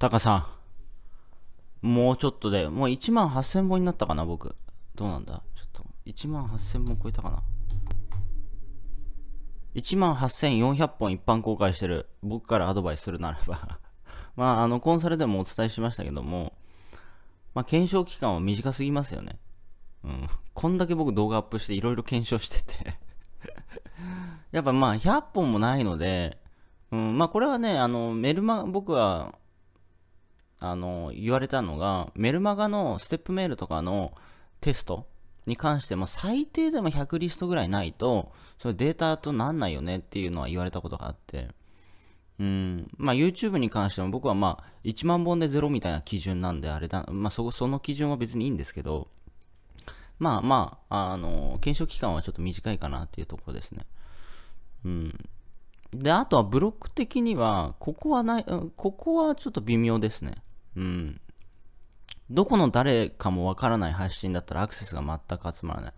タカさん。もうちょっとで、もう1万8000本になったかな、僕。どうなんだちょっと、1万8000本超えたかな。1万8400本一般公開してる僕からアドバイスするならば まあ、あの、コンサルでもお伝えしましたけども、まあ、検証期間は短すぎますよね。うん。こんだけ僕動画アップしていろいろ検証してて やっぱまあ、100本もないので、うん、まあ、これはね、あの、メルマ、僕はあの、言われたのが、メルマガのステップメールとかのテストに関しても最低でも100リストぐらいないと、そのデータとなんないよねっていうのは言われたことがあって、うん、まあ YouTube に関しても僕はまあ1万本で0みたいな基準なんであれだ、まあそ、その基準は別にいいんですけど、まあまあ、あの、検証期間はちょっと短いかなっていうところですね。うん。で、あとはブロック的には、ここはない、ここはちょっと微妙ですね。うん。どこの誰かもわからない発信だったらアクセスが全く集まらない。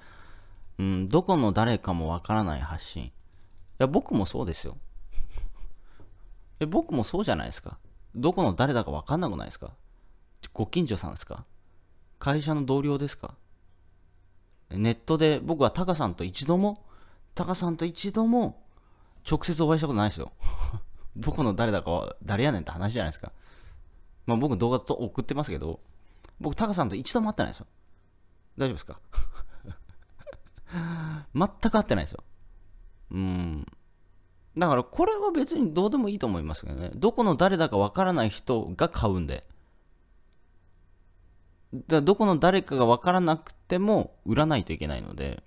うん、どこの誰かもわからない発信。いや、僕もそうですよ。え、僕もそうじゃないですか。どこの誰だかわかんなくないですかご近所さんですか会社の同僚ですかネットで僕はタカさんと一度も、タカさんと一度も直接お会いしたことないですよ。どこの誰だかは誰やねんって話じゃないですか。まあ僕動画と送ってますけど、僕、タカさんと一度も会ってないですよ。大丈夫ですか 全く会ってないですよ。うん。だからこれは別にどうでもいいと思いますけどね。どこの誰だかわからない人が買うんで。だどこの誰かがわからなくても売らないといけないので。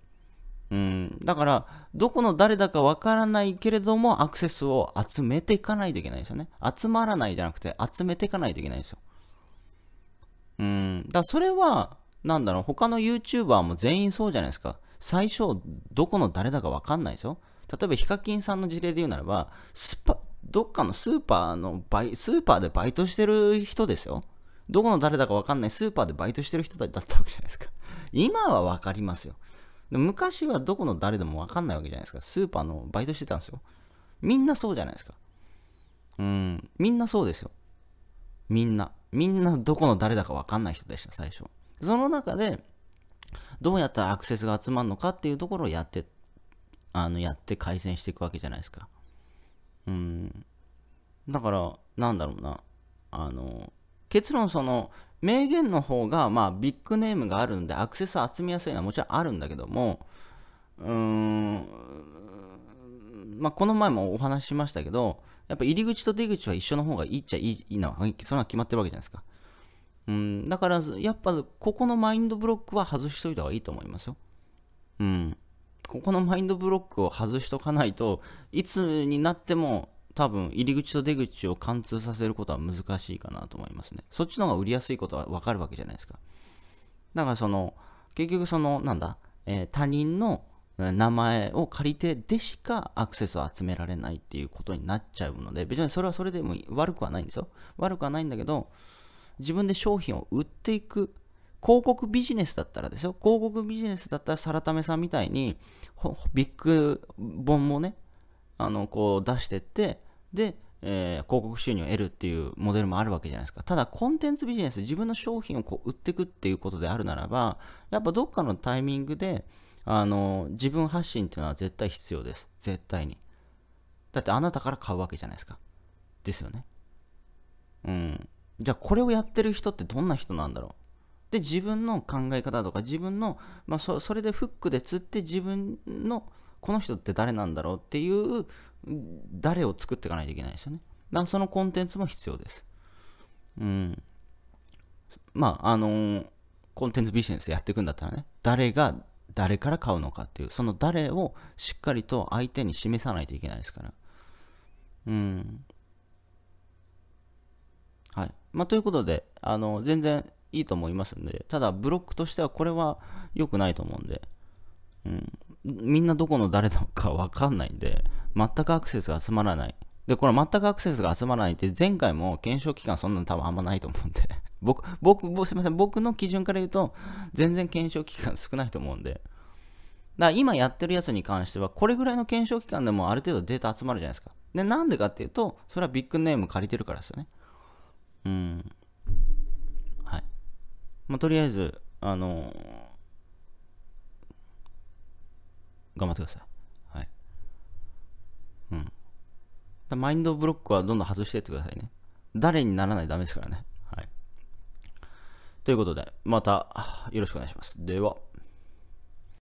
うん、だから、どこの誰だかわからないけれども、アクセスを集めていかないといけないですよね。集まらないじゃなくて、集めていかないといけないんですよ。うん、だからそれは、なんだろう、他の YouTuber も全員そうじゃないですか。最初、どこの誰だかわかんないですよ。例えば、ヒカキンさんの事例で言うならば、スパ、どっかのスーパーのバイ、スーパーでバイトしてる人ですよ。どこの誰だかわかんないスーパーでバイトしてる人だったわけじゃないですか。今はわかりますよ。で昔はどこの誰でもわかんないわけじゃないですか。スーパーのバイトしてたんですよ。みんなそうじゃないですか。うん、みんなそうですよ。みんな。みんなどこの誰だかわかんない人でした、最初。その中で、どうやったらアクセスが集まるのかっていうところをやって、あの、やって改善していくわけじゃないですか。うん。だから、なんだろうな。あの、結論その名言の方がまあビッグネームがあるんでアクセス集めやすいのはもちろんあるんだけどもうーんまあこの前もお話ししましたけどやっぱ入り口と出口は一緒の方がいいっちゃいいな。はそれは決まってるわけじゃないですかうんだからやっぱここのマインドブロックは外しといた方がいいと思いますようんここのマインドブロックを外しとかないといつになっても多分入り口と出口を貫通させることは難しいかなと思いますね。そっちの方が売りやすいことはわかるわけじゃないですか。だからその、結局その、なんだ、えー、他人の名前を借りてでしかアクセスを集められないっていうことになっちゃうので、別にそれはそれでも悪くはないんですよ。悪くはないんだけど、自分で商品を売っていく広告ビジネスだったらですよ、広告ビジネスだったら、サラタメさんみたいに、ビッグ本もね、あの、こう出してって、で、えー、広告収入を得るっていうモデルもあるわけじゃないですか。ただ、コンテンツビジネス、自分の商品をこう売っていくっていうことであるならば、やっぱどっかのタイミングで、あの、自分発信っていうのは絶対必要です。絶対に。だってあなたから買うわけじゃないですか。ですよね。うん。じゃあ、これをやってる人ってどんな人なんだろうで自分の考え方とか自分の、まあ、それでフックで釣って自分のこの人って誰なんだろうっていう誰を作っていかないといけないですよね。だからそのコンテンツも必要です。うん。まあ、あのー、コンテンツビジネスやっていくんだったらね、誰が誰から買うのかっていう、その誰をしっかりと相手に示さないといけないですから。うん。はい。まあ、ということで、あの、全然いいと思いますんで、ただブロックとしてはこれは良くないと思うんで、うん。みんなどこの誰なのかわかんないんで、全くアクセスが集まらない。で、これ全くアクセスが集まらないって、前回も検証期間そんなの多分あんまないと思うんで、僕、僕、すいません、僕の基準から言うと、全然検証期間少ないと思うんで、だから今やってるやつに関しては、これぐらいの検証期間でもある程度データ集まるじゃないですか。で、なんでかっていうと、それはビッグネーム借りてるからですよね。うん。はい。まあ、とりあえず、あのー頑張ってください。はい。うん。マインドブロックはどんどん外していってくださいね。誰にならないとダメですからね。はい。ということで、またよろしくお願いします。では。